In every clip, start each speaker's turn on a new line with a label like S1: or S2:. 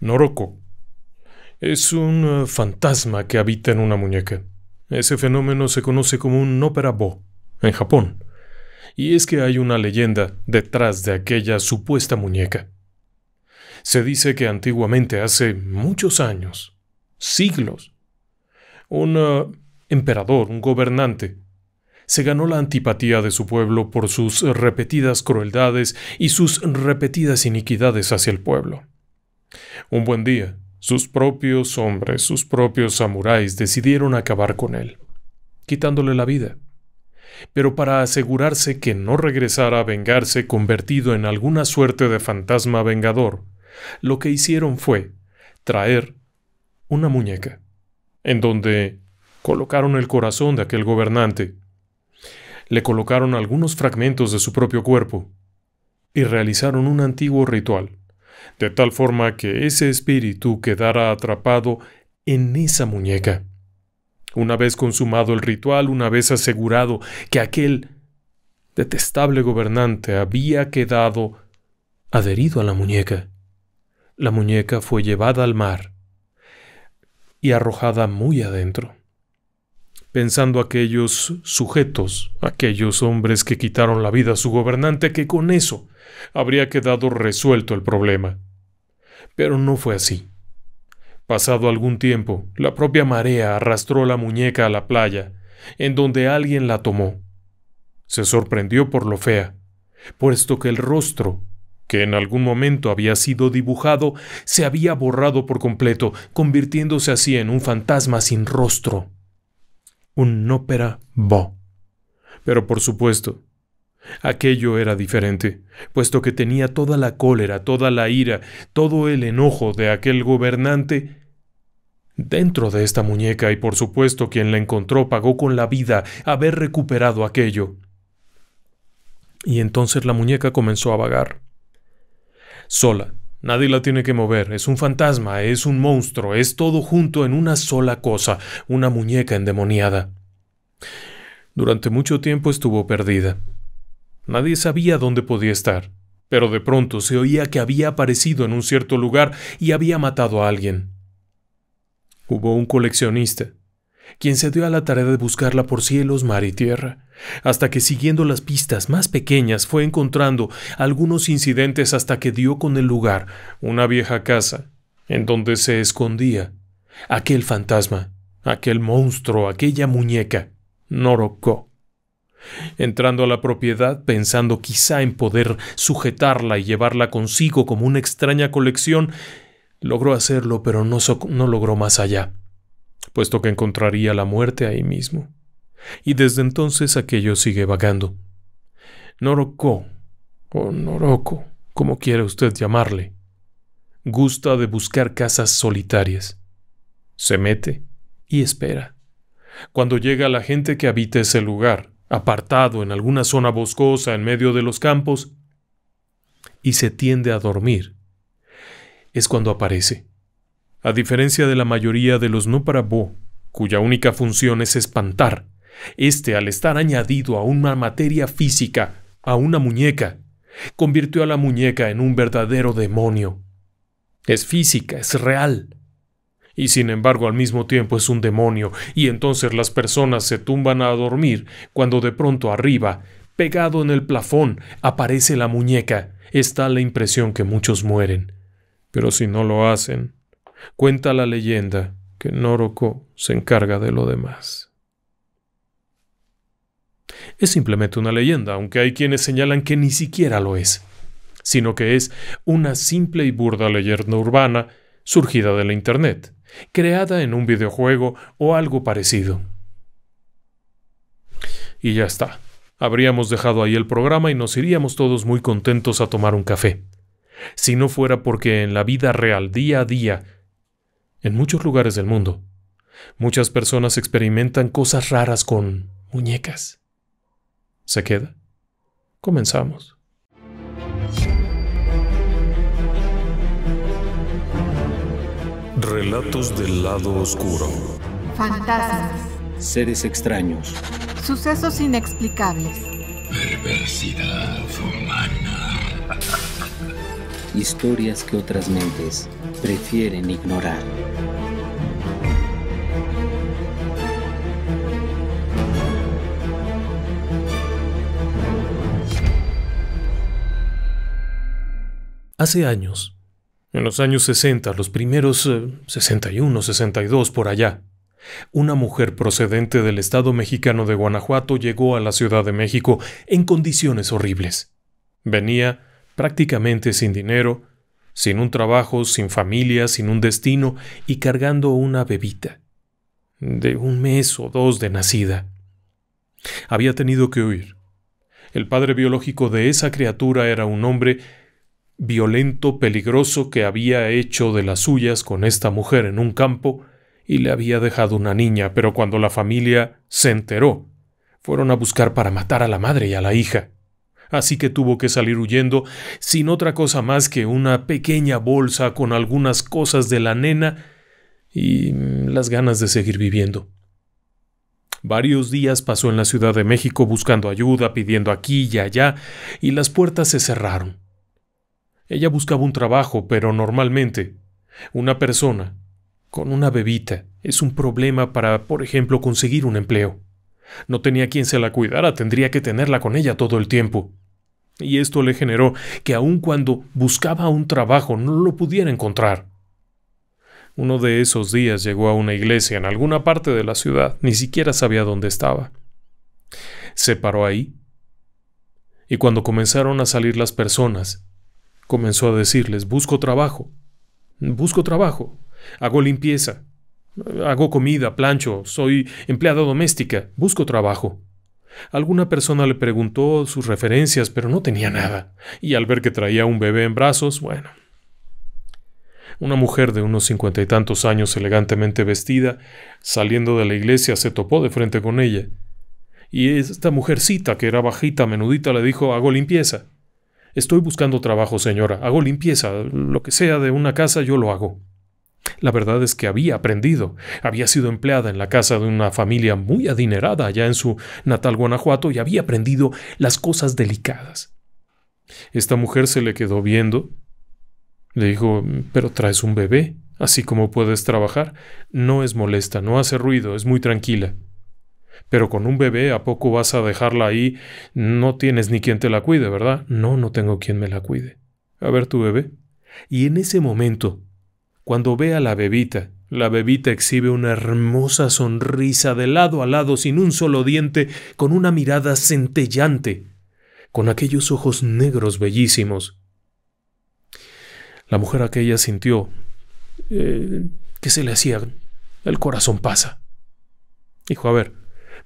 S1: Noroko. Es un eh, fantasma que habita en una muñeca. Ese fenómeno se conoce como un ópera bo en Japón. Y es que hay una leyenda detrás de aquella supuesta muñeca. Se dice que antiguamente, hace muchos años, siglos, un eh, emperador, un gobernante, se ganó la antipatía de su pueblo por sus repetidas crueldades y sus repetidas iniquidades hacia el pueblo. Un buen día, sus propios hombres, sus propios samuráis decidieron acabar con él, quitándole la vida. Pero para asegurarse que no regresara a vengarse convertido en alguna suerte de fantasma vengador, lo que hicieron fue traer una muñeca, en donde colocaron el corazón de aquel gobernante, le colocaron algunos fragmentos de su propio cuerpo y realizaron un antiguo ritual de tal forma que ese espíritu quedara atrapado en esa muñeca. Una vez consumado el ritual, una vez asegurado que aquel detestable gobernante había quedado adherido a la muñeca, la muñeca fue llevada al mar y arrojada muy adentro pensando aquellos sujetos, aquellos hombres que quitaron la vida a su gobernante, que con eso habría quedado resuelto el problema. Pero no fue así. Pasado algún tiempo, la propia marea arrastró la muñeca a la playa, en donde alguien la tomó. Se sorprendió por lo fea, puesto que el rostro, que en algún momento había sido dibujado, se había borrado por completo, convirtiéndose así en un fantasma sin rostro un ópera bo. Pero por supuesto, aquello era diferente, puesto que tenía toda la cólera, toda la ira, todo el enojo de aquel gobernante dentro de esta muñeca y por supuesto quien la encontró pagó con la vida haber recuperado aquello. Y entonces la muñeca comenzó a vagar, sola, Nadie la tiene que mover, es un fantasma, es un monstruo, es todo junto en una sola cosa, una muñeca endemoniada. Durante mucho tiempo estuvo perdida. Nadie sabía dónde podía estar, pero de pronto se oía que había aparecido en un cierto lugar y había matado a alguien. Hubo un coleccionista, quien se dio a la tarea de buscarla por cielos, mar y tierra, hasta que siguiendo las pistas más pequeñas fue encontrando algunos incidentes hasta que dio con el lugar, una vieja casa, en donde se escondía aquel fantasma, aquel monstruo, aquella muñeca, Noroko. Entrando a la propiedad pensando quizá en poder sujetarla y llevarla consigo como una extraña colección, logró hacerlo pero no, no logró más allá puesto que encontraría la muerte ahí mismo. Y desde entonces aquello sigue vagando. Noroko, o Noroko, como quiera usted llamarle, gusta de buscar casas solitarias. Se mete y espera. Cuando llega la gente que habita ese lugar, apartado en alguna zona boscosa en medio de los campos, y se tiende a dormir, es cuando aparece. A diferencia de la mayoría de los Nuparabó, cuya única función es espantar, este, al estar añadido a una materia física, a una muñeca, convirtió a la muñeca en un verdadero demonio. Es física, es real. Y sin embargo al mismo tiempo es un demonio, y entonces las personas se tumban a dormir cuando de pronto arriba, pegado en el plafón, aparece la muñeca. Está la impresión que muchos mueren. Pero si no lo hacen, Cuenta la leyenda que Noroko se encarga de lo demás. Es simplemente una leyenda, aunque hay quienes señalan que ni siquiera lo es, sino que es una simple y burda leyenda urbana surgida de la Internet, creada en un videojuego o algo parecido. Y ya está. Habríamos dejado ahí el programa y nos iríamos todos muy contentos a tomar un café. Si no fuera porque en la vida real, día a día, en muchos lugares del mundo, muchas personas experimentan cosas raras con muñecas. ¿Se queda? Comenzamos. Relatos del lado oscuro. Fantasmas. Seres extraños. Sucesos inexplicables. Perversidad humana. Historias que otras mentes prefieren ignorar. Hace años, en los años 60, los primeros 61, eh, 62 por allá, una mujer procedente del estado mexicano de Guanajuato llegó a la Ciudad de México en condiciones horribles. Venía prácticamente sin dinero, sin un trabajo, sin familia, sin un destino y cargando una bebita, de un mes o dos de nacida. Había tenido que huir. El padre biológico de esa criatura era un hombre violento, peligroso, que había hecho de las suyas con esta mujer en un campo y le había dejado una niña, pero cuando la familia se enteró, fueron a buscar para matar a la madre y a la hija así que tuvo que salir huyendo sin otra cosa más que una pequeña bolsa con algunas cosas de la nena y mm, las ganas de seguir viviendo. Varios días pasó en la Ciudad de México buscando ayuda, pidiendo aquí y allá, y las puertas se cerraron. Ella buscaba un trabajo, pero normalmente una persona con una bebita es un problema para, por ejemplo, conseguir un empleo. No tenía quien se la cuidara, tendría que tenerla con ella todo el tiempo. Y esto le generó que aun cuando buscaba un trabajo no lo pudiera encontrar. Uno de esos días llegó a una iglesia en alguna parte de la ciudad, ni siquiera sabía dónde estaba. Se paró ahí, y cuando comenzaron a salir las personas, comenzó a decirles, busco trabajo, busco trabajo, hago limpieza, Hago comida, plancho, soy empleada doméstica, busco trabajo. Alguna persona le preguntó sus referencias, pero no tenía nada, y al ver que traía un bebé en brazos, bueno. Una mujer de unos cincuenta y tantos años elegantemente vestida, saliendo de la iglesia, se topó de frente con ella. Y esta mujercita, que era bajita, menudita, le dijo, hago limpieza. Estoy buscando trabajo, señora, hago limpieza, lo que sea de una casa yo lo hago. La verdad es que había aprendido. Había sido empleada en la casa de una familia muy adinerada allá en su natal Guanajuato y había aprendido las cosas delicadas. Esta mujer se le quedó viendo. Le dijo, pero traes un bebé, así como puedes trabajar. No es molesta, no hace ruido, es muy tranquila. Pero con un bebé, ¿a poco vas a dejarla ahí? No tienes ni quien te la cuide, ¿verdad? No, no tengo quien me la cuide. A ver tu bebé. Y en ese momento, cuando ve a la bebita, la bebita exhibe una hermosa sonrisa de lado a lado sin un solo diente, con una mirada centellante, con aquellos ojos negros bellísimos. La mujer aquella sintió eh, que se le hacía el corazón pasa. Dijo, a ver,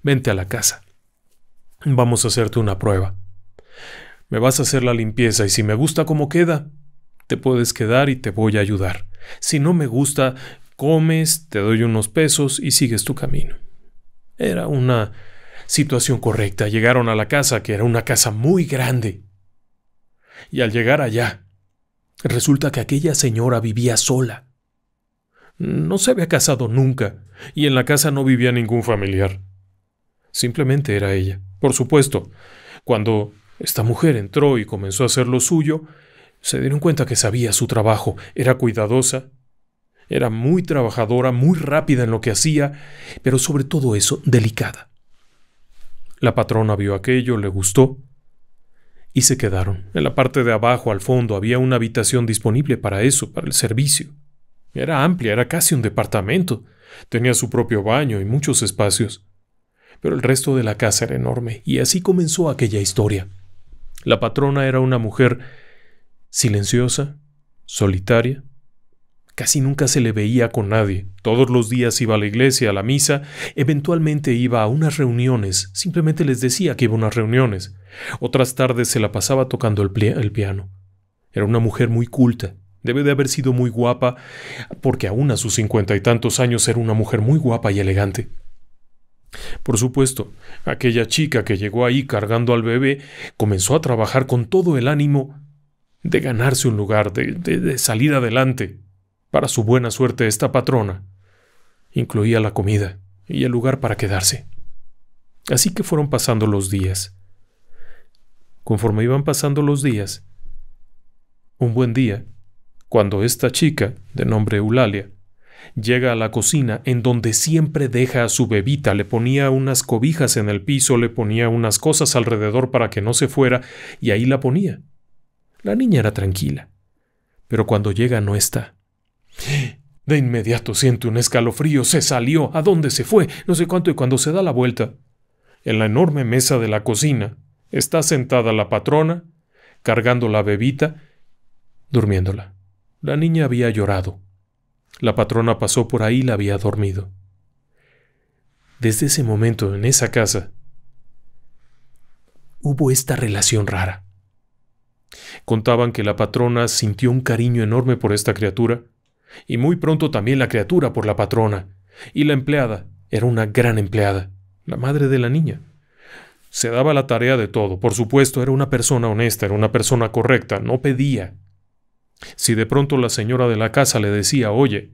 S1: vente a la casa. Vamos a hacerte una prueba. Me vas a hacer la limpieza y si me gusta cómo queda, te puedes quedar y te voy a ayudar. Si no me gusta, comes, te doy unos pesos y sigues tu camino. Era una situación correcta. Llegaron a la casa, que era una casa muy grande. Y al llegar allá, resulta que aquella señora vivía sola. No se había casado nunca, y en la casa no vivía ningún familiar. Simplemente era ella. Por supuesto, cuando esta mujer entró y comenzó a hacer lo suyo, se dieron cuenta que sabía su trabajo, era cuidadosa, era muy trabajadora, muy rápida en lo que hacía, pero sobre todo eso, delicada. La patrona vio aquello, le gustó, y se quedaron. En la parte de abajo, al fondo, había una habitación disponible para eso, para el servicio. Era amplia, era casi un departamento. Tenía su propio baño y muchos espacios. Pero el resto de la casa era enorme, y así comenzó aquella historia. La patrona era una mujer silenciosa, solitaria. Casi nunca se le veía con nadie. Todos los días iba a la iglesia, a la misa, eventualmente iba a unas reuniones, simplemente les decía que iba a unas reuniones. Otras tardes se la pasaba tocando el, piano. Era una mujer muy culta, Debe de haber sido muy guapa, porque aún a sus cincuenta y tantos años era una mujer muy guapa y elegante. Por supuesto, aquella chica que llegó ahí cargando al bebé comenzó a trabajar con todo el ánimo de ganarse un lugar, de, salir adelante. Para su buena suerte, esta patrona incluía la comida y el lugar para quedarse. Así que fueron pasando los días. Conforme iban pasando los días, un buen día, cuando esta chica, de nombre Eulalia, llega a la cocina en donde siempre deja a su bebita, le ponía unas cobijas en el piso, le ponía unas cosas alrededor para que no se fuera, y ahí la ponía, la niña era tranquila, pero cuando llega no está. De inmediato siente un escalofrío, se salió, ¿a dónde se fue? No sé cuánto y cuando se da la vuelta. En la enorme mesa de la cocina está sentada la patrona, cargando la bebita, durmiéndola. La niña había llorado. La patrona pasó por ahí y la había dormido. Desde ese momento, en esa casa, hubo esta relación rara. Contaban que la patrona sintió un cariño enorme por esta criatura, y muy pronto también la criatura por la patrona, y la empleada era una gran empleada, la madre de la niña. Se daba la tarea de todo, por supuesto era una persona honesta, era una persona correcta, no pedía. Si de pronto la señora de la casa le decía, oye,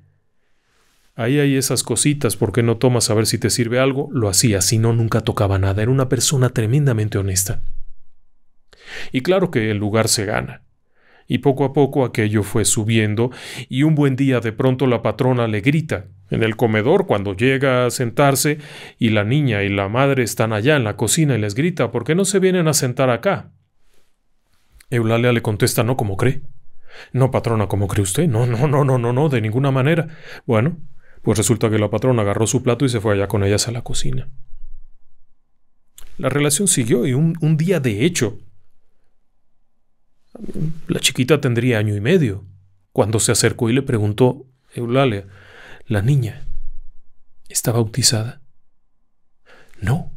S1: ahí hay esas cositas, ¿por qué no tomas a ver si te sirve algo? Lo hacía, si no, nunca tocaba nada, era una persona tremendamente honesta. Y claro que el lugar se gana. Y poco a poco aquello fue subiendo, y un buen día de pronto la patrona le grita, en el comedor cuando llega a sentarse, y la niña y la madre están allá en la cocina y les grita, ¿por qué no se vienen a sentar acá? Eulalia le contesta, no, como cree. No, patrona, como cree usted? No, no, no, no, no, no, de ninguna manera. Bueno, pues resulta que la patrona agarró su plato y se fue allá con ellas a la cocina. La relación siguió y un, un día de hecho la chiquita tendría año y medio, cuando se acercó y le preguntó, Eulalia, ¿la niña está bautizada? No.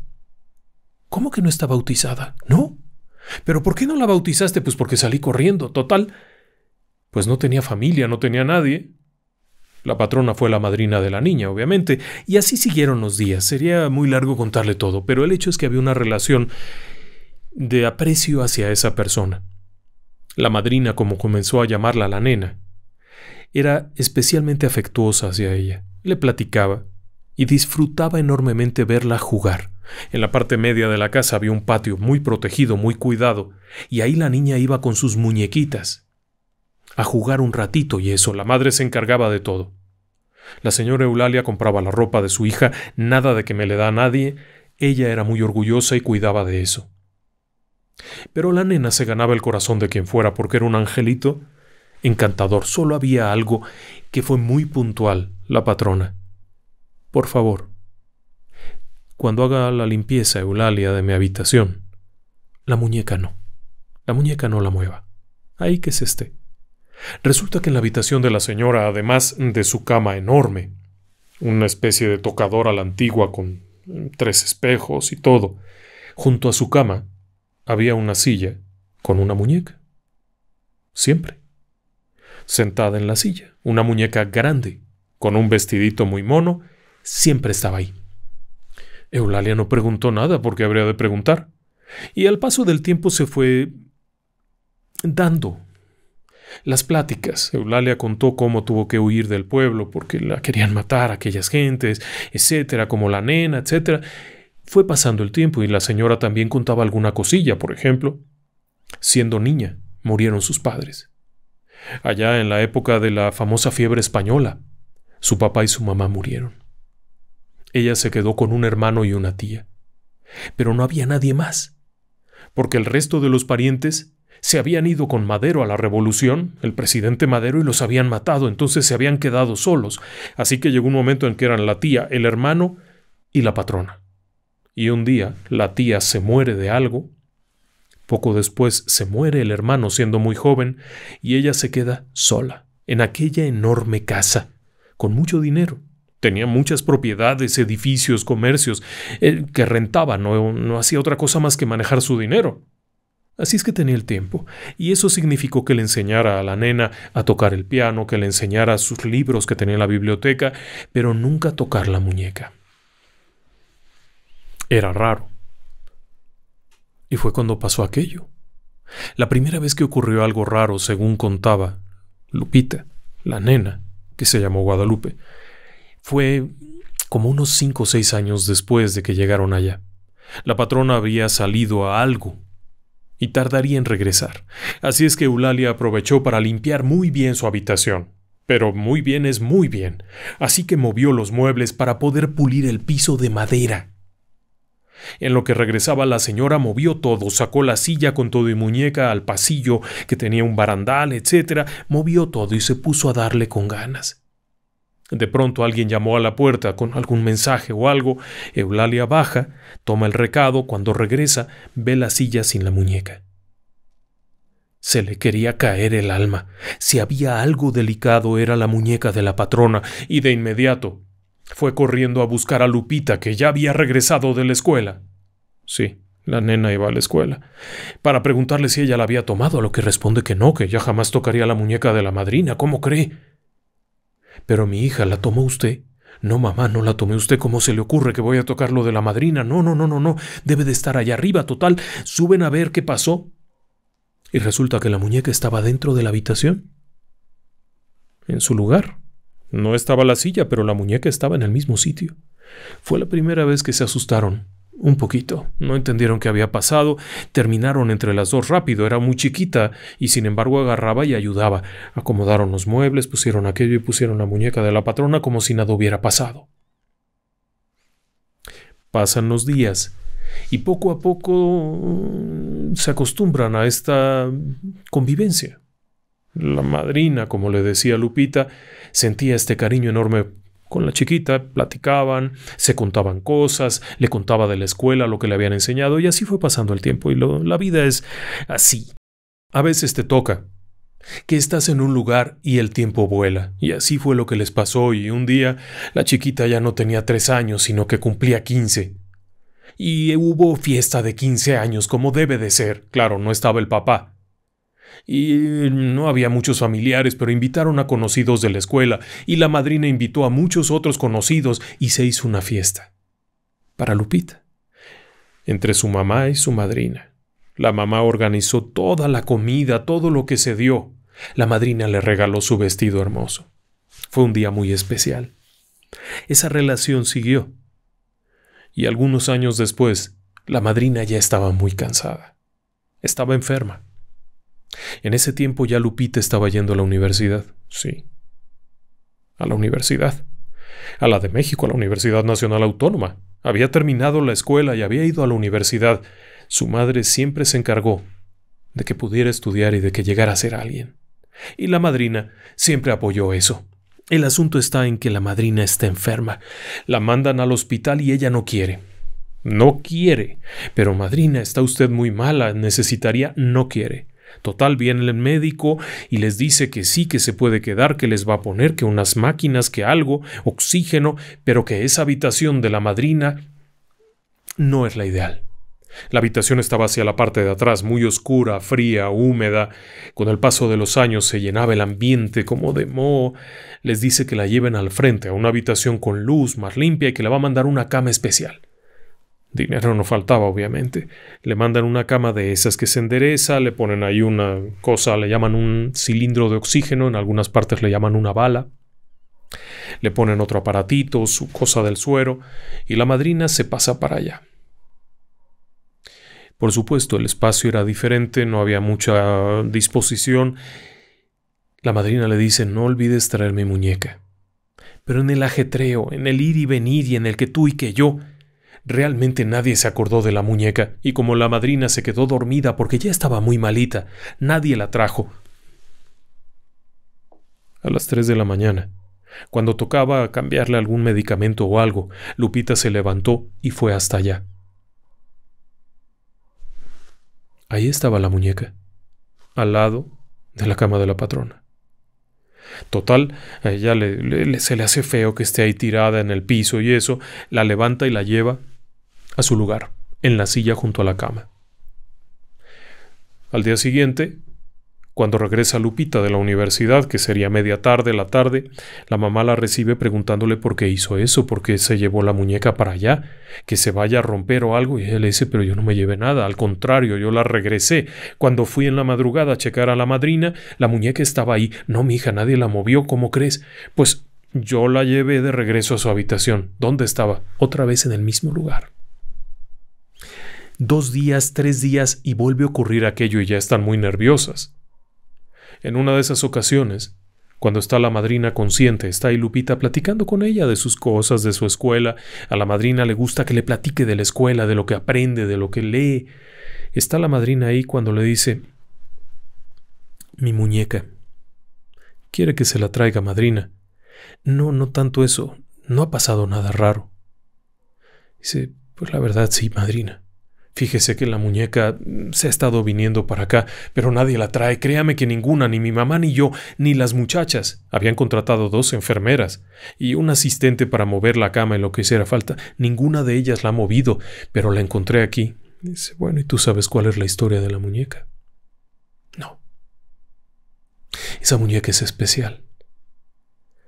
S1: ¿Cómo que no está bautizada? No. ¿Pero por qué no la bautizaste? Pues porque salí corriendo, total. Pues no tenía familia, no tenía nadie. La patrona fue la madrina de la niña, obviamente, y así siguieron los días. Sería muy largo contarle todo, pero el hecho es que había una relación de aprecio hacia esa persona la madrina como comenzó a llamarla la nena, era especialmente afectuosa hacia ella, le platicaba y disfrutaba enormemente verla jugar. En la parte media de la casa había un patio muy protegido, muy cuidado, y ahí la niña iba con sus muñequitas a jugar un ratito y eso, la madre se encargaba de todo. La señora Eulalia compraba la ropa de su hija, nada de que me le da a nadie, ella era muy orgullosa y cuidaba de eso. Pero la nena se ganaba el corazón de quien fuera porque era un angelito encantador. Solo había algo que fue muy puntual, la patrona. Por favor, cuando haga la limpieza Eulalia de mi habitación, la muñeca no. La muñeca no la mueva. Ahí que se esté. Resulta que en la habitación de la señora, además de su cama enorme, una especie de tocador a la antigua con tres espejos y todo, junto a su cama, había una silla con una muñeca. Siempre. Sentada en la silla, una muñeca grande, con un vestidito muy mono, siempre estaba ahí. Eulalia no preguntó nada porque habría de preguntar. Y al paso del tiempo se fue dando las pláticas. Eulalia contó cómo tuvo que huir del pueblo porque la querían matar aquellas gentes, etcétera, como la nena, etcétera. Fue pasando el tiempo y la señora también contaba alguna cosilla, por ejemplo. Siendo niña, murieron sus padres. Allá en la época de la famosa fiebre española, su papá y su mamá murieron. Ella se quedó con un hermano y una tía. Pero no había nadie más, porque el resto de los parientes se habían ido con Madero a la revolución, el presidente Madero, y los habían matado, entonces se habían quedado solos. Así que llegó un momento en que eran la tía, el hermano y la patrona y un día la tía se muere de algo. Poco después se muere el hermano siendo muy joven y ella se queda sola en aquella enorme casa, con mucho dinero. Tenía muchas propiedades, edificios, comercios, eh, que rentaba no, no hacía otra cosa más que manejar su dinero. Así es que tenía el tiempo, y eso significó que le enseñara a la nena a tocar el piano, que le enseñara sus libros que tenía en la biblioteca, pero nunca tocar la muñeca. Era raro. Y fue cuando pasó aquello. La primera vez que ocurrió algo raro, según contaba Lupita, la nena, que se llamó Guadalupe, fue como unos cinco o seis años después de que llegaron allá. La patrona había salido a algo y tardaría en regresar. Así es que Eulalia aprovechó para limpiar muy bien su habitación. Pero muy bien es muy bien. Así que movió los muebles para poder pulir el piso de madera en lo que regresaba la señora movió todo, sacó la silla con todo y muñeca al pasillo que tenía un barandal, etc. Movió todo y se puso a darle con ganas. De pronto alguien llamó a la puerta con algún mensaje o algo. Eulalia baja, toma el recado, cuando regresa ve la silla sin la muñeca. Se le quería caer el alma. Si había algo delicado era la muñeca de la patrona, y de inmediato fue corriendo a buscar a Lupita, que ya había regresado de la escuela. Sí, la nena iba a la escuela. Para preguntarle si ella la había tomado, a lo que responde que no, que ya jamás tocaría la muñeca de la madrina, ¿cómo cree? Pero mi hija, ¿la tomó usted? No, mamá, no la tomé usted. ¿Cómo se le ocurre que voy a tocar lo de la madrina? No, no, no, no, no. Debe de estar allá arriba, total. Suben a ver qué pasó. Y resulta que la muñeca estaba dentro de la habitación. En su lugar. No estaba la silla, pero la muñeca estaba en el mismo sitio. Fue la primera vez que se asustaron. Un poquito. No entendieron qué había pasado. Terminaron entre las dos rápido. Era muy chiquita y sin embargo agarraba y ayudaba. Acomodaron los muebles, pusieron aquello y pusieron la muñeca de la patrona como si nada hubiera pasado. Pasan los días y poco a poco se acostumbran a esta convivencia la madrina, como le decía Lupita, sentía este cariño enorme con la chiquita, platicaban, se contaban cosas, le contaba de la escuela lo que le habían enseñado y así fue pasando el tiempo y la vida es así. A veces te toca que estás en un lugar y el tiempo vuela y así fue lo que les pasó y un día la chiquita ya no tenía tres años sino que cumplía quince. Y hubo fiesta de quince años como debe de ser, claro, no estaba el papá, y no había muchos familiares, pero invitaron a conocidos de la escuela y la madrina invitó a muchos otros conocidos y se hizo una fiesta. Para Lupita. Entre su mamá y su madrina. La mamá organizó toda la comida, todo lo que se dio. La madrina le regaló su vestido hermoso. Fue un día muy especial. Esa relación siguió. Y algunos años después, la madrina ya estaba muy cansada. Estaba enferma. En ese tiempo ya Lupita estaba yendo a la universidad, sí. A la universidad. A la de México, a la Universidad Nacional Autónoma. Había terminado la escuela y había ido a la universidad. Su madre siempre se encargó de que pudiera estudiar y de que llegara a ser alguien. Y la madrina siempre apoyó eso. El asunto está en que la madrina está enferma. La mandan al hospital y ella no quiere. No quiere. Pero madrina, está usted muy mala, necesitaría, no quiere. Total, viene el médico y les dice que sí, que se puede quedar, que les va a poner, que unas máquinas, que algo, oxígeno, pero que esa habitación de la madrina no es la ideal. La habitación estaba hacia la parte de atrás, muy oscura, fría, húmeda. Con el paso de los años se llenaba el ambiente como de moho. Les dice que la lleven al frente, a una habitación con luz más limpia y que le va a mandar una cama especial. Dinero no faltaba, obviamente. Le mandan una cama de esas que se endereza, le ponen ahí una cosa, le llaman un cilindro de oxígeno, en algunas partes le llaman una bala. Le ponen otro aparatito, su cosa del suero, y la madrina se pasa para allá. Por supuesto, el espacio era diferente, no había mucha disposición. La madrina le dice, no olvides traer mi muñeca. Pero en el ajetreo, en el ir y venir y en el que tú y que yo, Realmente nadie se acordó de la muñeca, y como la madrina se quedó dormida porque ya estaba muy malita, nadie la trajo. A las tres de la mañana, cuando tocaba cambiarle algún medicamento o algo, Lupita se levantó y fue hasta allá. Ahí estaba la muñeca, al lado de la cama de la patrona. Total, a ella se le hace feo que esté ahí tirada en el piso y eso, la levanta y la lleva a su lugar, en la silla junto a la cama. Al día siguiente, cuando regresa Lupita de la universidad, que sería media tarde, la tarde, la mamá la recibe preguntándole por qué hizo eso, por qué se llevó la muñeca para allá, que se vaya a romper o algo, y él le dice, pero yo no me llevé nada, al contrario, yo la regresé. Cuando fui en la madrugada a checar a la madrina, la muñeca estaba ahí. No, mi hija, nadie la movió, ¿cómo crees? Pues yo la llevé de regreso a su habitación. ¿Dónde estaba? Otra vez en el mismo lugar dos días, tres días y vuelve a ocurrir aquello y ya están muy nerviosas. En una de esas ocasiones, cuando está la madrina consciente, está ahí Lupita platicando con ella de sus cosas, de su escuela. A la madrina le gusta que le platique de la escuela, de lo que aprende, de lo que lee. Está la madrina ahí cuando le dice, mi muñeca. Quiere que se la traiga madrina. No, no tanto eso. No ha pasado nada raro. Dice, pues la verdad sí, madrina. Fíjese que la muñeca mm, se ha estado viniendo para acá, pero nadie la trae. Créame que ninguna, ni mi mamá ni yo, ni las muchachas. Habían contratado dos enfermeras y un asistente para mover la cama en lo que hiciera falta. Ninguna de ellas la ha movido, pero la encontré aquí. Dice, bueno, ¿y tú sabes cuál es la historia de la muñeca? No. Esa muñeca es especial,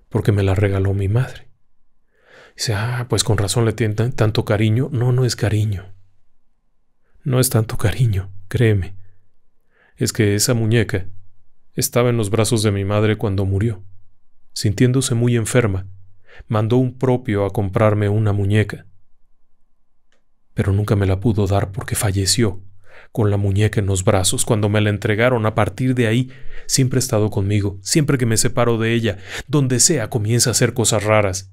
S1: porque me la regaló mi madre. Dice, ah, pues con razón le tienen tanto cariño. No, no es cariño. No es tanto cariño, créeme. Es que esa muñeca estaba en los brazos de mi madre cuando murió. Sintiéndose muy enferma, mandó un propio a comprarme una muñeca. Pero nunca me la pudo dar porque falleció, con la muñeca en los brazos, cuando me la entregaron. A partir de ahí, siempre ha estado conmigo, siempre que me separo de ella, donde sea, comienza a hacer cosas raras.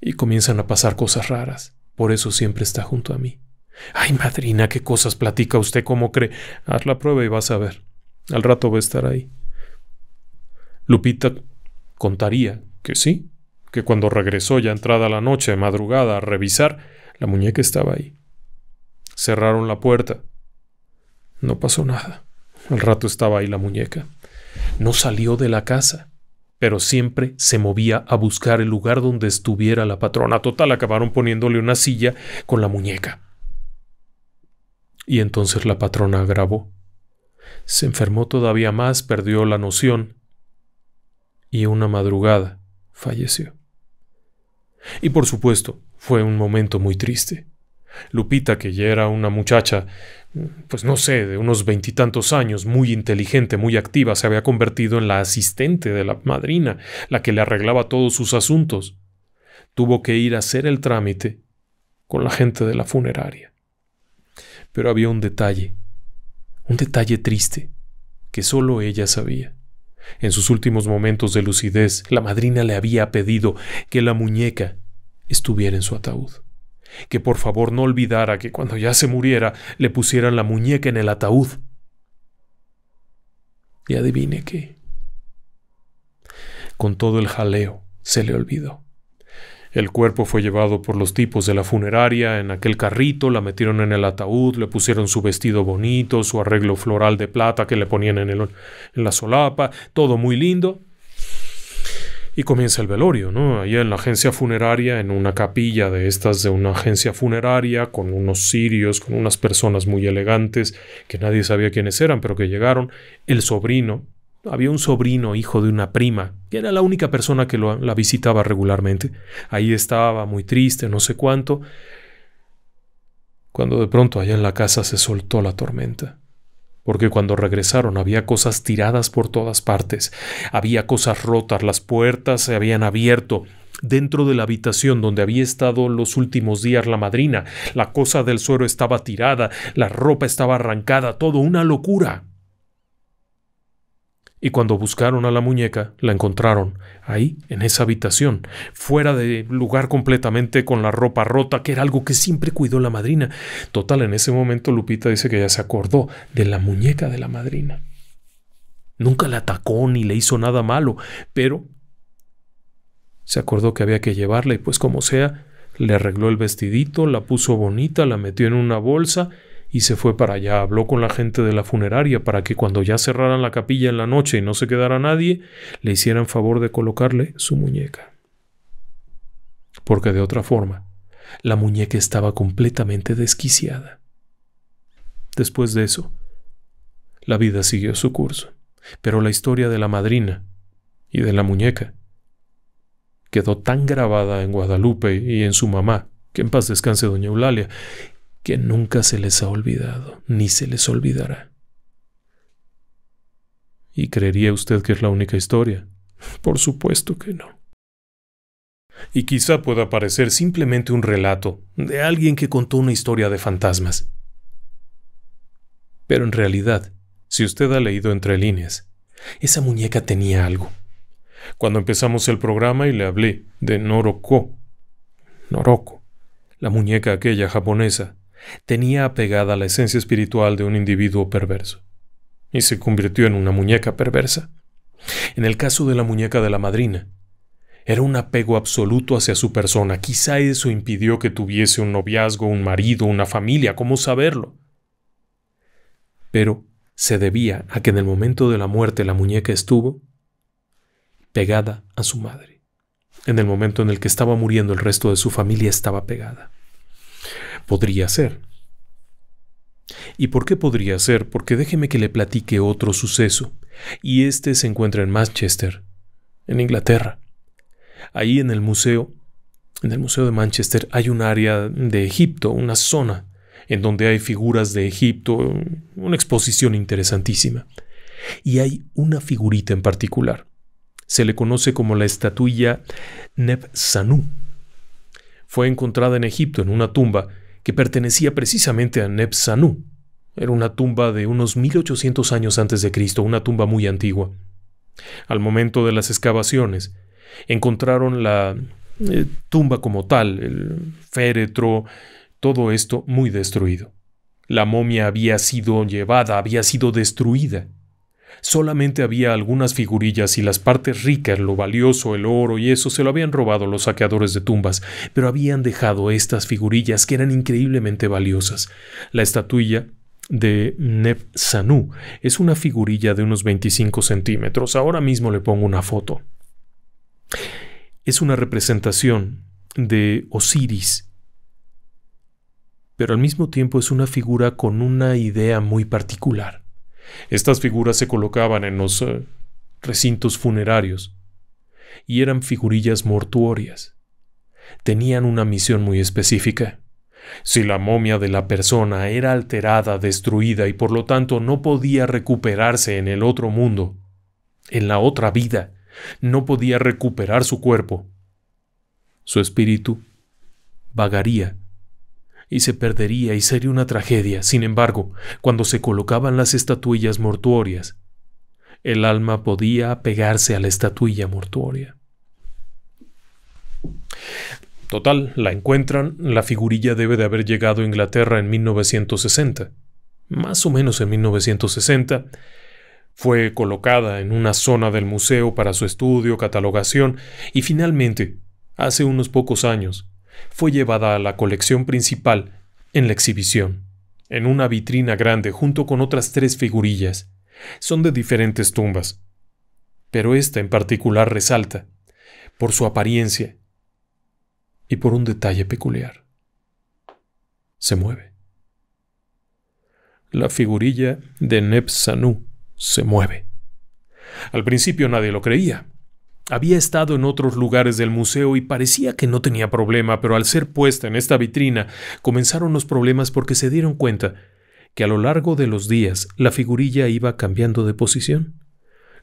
S1: Y comienzan a pasar cosas raras, por eso siempre está junto a mí. Ay, madrina, qué cosas platica usted, cómo cree. Haz la prueba y vas a ver. Al rato va a estar ahí. Lupita contaría que sí, que cuando regresó ya entrada la noche, madrugada, a revisar, la muñeca estaba ahí. Cerraron la puerta. No pasó nada. Al rato estaba ahí la muñeca. No salió de la casa pero siempre se movía a buscar el lugar donde estuviera la patrona. Total, acabaron poniéndole una silla con la muñeca y entonces la patrona agravó. Se enfermó todavía más, perdió la noción y una madrugada falleció. Y por supuesto, fue un momento muy triste. Lupita, que ya era una muchacha, pues no sé, de unos veintitantos años, muy inteligente, muy activa, se había convertido en la asistente de la madrina, la que le arreglaba todos sus asuntos. Tuvo que ir a hacer el trámite con la gente de la funeraria. Pero había un detalle, un detalle triste, que solo ella sabía. En sus últimos momentos de lucidez, la madrina le había pedido que la muñeca estuviera en su ataúd, que por favor no olvidara que cuando ya se muriera le pusieran la muñeca en el ataúd. Y adivine qué. Con todo el jaleo, se le olvidó. El cuerpo fue llevado por los tipos de la funeraria en aquel carrito, la metieron en el ataúd, le pusieron su vestido bonito, su arreglo floral de plata que le ponían en, el, en la solapa, todo muy lindo. Y comienza el velorio, ¿no? Allá en la agencia funeraria, en una capilla de estas de una agencia funeraria, con unos sirios, con unas personas muy elegantes, que nadie sabía quiénes eran, pero que llegaron, el sobrino, había un sobrino, hijo de una prima, que era la única persona que lo, la visitaba regularmente. Ahí estaba, muy triste, no sé cuánto, cuando de pronto allá en la casa se soltó la tormenta. Porque cuando regresaron había cosas tiradas por todas partes, había cosas rotas, las puertas se habían abierto, Dentro de la habitación donde había estado los últimos días la madrina, la cosa del suero estaba tirada, la ropa estaba arrancada, todo una locura. Y cuando buscaron a la muñeca, la encontraron ahí, en esa habitación, fuera de lugar completamente con la ropa rota, que era algo que siempre cuidó la madrina. Total, en ese momento Lupita dice que ya se acordó de la muñeca de la madrina. Nunca la atacó ni le hizo nada malo, pero se acordó que había que llevarla y pues como sea, le arregló el vestidito, la puso bonita, la metió en una bolsa y se fue para allá. Habló con la gente de la funeraria para que cuando ya cerraran la capilla en la noche y no se quedara nadie, le hicieran favor de colocarle su muñeca. Porque de otra forma, la muñeca estaba completamente desquiciada. Después de eso, la vida siguió su curso, pero la historia de la madrina y de la muñeca quedó tan grabada en Guadalupe y en su mamá, que en paz descanse doña Eulalia, que nunca se les ha olvidado, ni se les olvidará. ¿Y creería usted que es la única historia? Por supuesto que no. Y quizá pueda parecer simplemente un relato de alguien que contó una historia de fantasmas. Pero en realidad, si usted ha leído entre líneas, esa muñeca tenía algo. Cuando empezamos el programa y le hablé de Noroko, Noroko, la muñeca aquella japonesa, tenía apegada la esencia espiritual de un individuo perverso, y se convirtió en una muñeca perversa. En el caso de la muñeca de la madrina, era un apego absoluto hacia su persona. Quizá eso impidió que tuviese un noviazgo, un marido, una familia, ¿cómo saberlo? Pero se debía a que en el momento de la muerte la muñeca estuvo pegada a su madre. En el momento en el que estaba muriendo el resto de su familia estaba pegada. Podría ser. ¿Y por qué podría ser? Porque déjeme que le platique otro suceso, y este se encuentra en Manchester, en Inglaterra. Ahí en el museo, en el Museo de Manchester, hay un área de Egipto, una zona, en donde hay figuras de Egipto, una exposición interesantísima. Y hay una figurita en particular. Se le conoce como la estatuilla Sanu Fue encontrada en Egipto, en una tumba, que pertenecía precisamente a Nepsanú. Era una tumba de unos 1800 años antes de Cristo, una tumba muy antigua. Al momento de las excavaciones, encontraron la eh, tumba como tal, el féretro, todo esto muy destruido. La momia había sido llevada, había sido destruida. Solamente había algunas figurillas y las partes ricas, lo valioso, el oro y eso se lo habían robado los saqueadores de tumbas, pero habían dejado estas figurillas que eran increíblemente valiosas. La estatuilla de neb es una figurilla de unos 25 centímetros. Ahora mismo le pongo una foto. Es una representación de Osiris pero al mismo tiempo es una figura con una idea muy particular. Estas figuras se colocaban en los eh, recintos funerarios y eran figurillas mortuorias. Tenían una misión muy específica. Si la momia de la persona era alterada, destruida y por lo tanto no podía recuperarse en el otro mundo, en la otra vida, no podía recuperar su cuerpo, su espíritu vagaría y se perdería y sería una tragedia. Sin embargo, cuando se colocaban las estatuillas mortuorias, el alma podía pegarse a la estatuilla mortuoria. Total, la encuentran, la figurilla debe de haber llegado a Inglaterra en 1960, más o menos en 1960, fue colocada en una zona del museo para su estudio, catalogación y finalmente, hace unos pocos años, fue llevada a la colección principal en la exhibición, en una vitrina grande junto con otras tres figurillas. Son de diferentes tumbas, pero esta en particular resalta por su apariencia y por un detalle peculiar. Se mueve. La figurilla de nepsanú se mueve. Al principio nadie lo creía, había estado en otros lugares del museo y parecía que no tenía problema, pero al ser puesta en esta vitrina comenzaron los problemas porque se dieron cuenta que a lo largo de los días la figurilla iba cambiando de posición.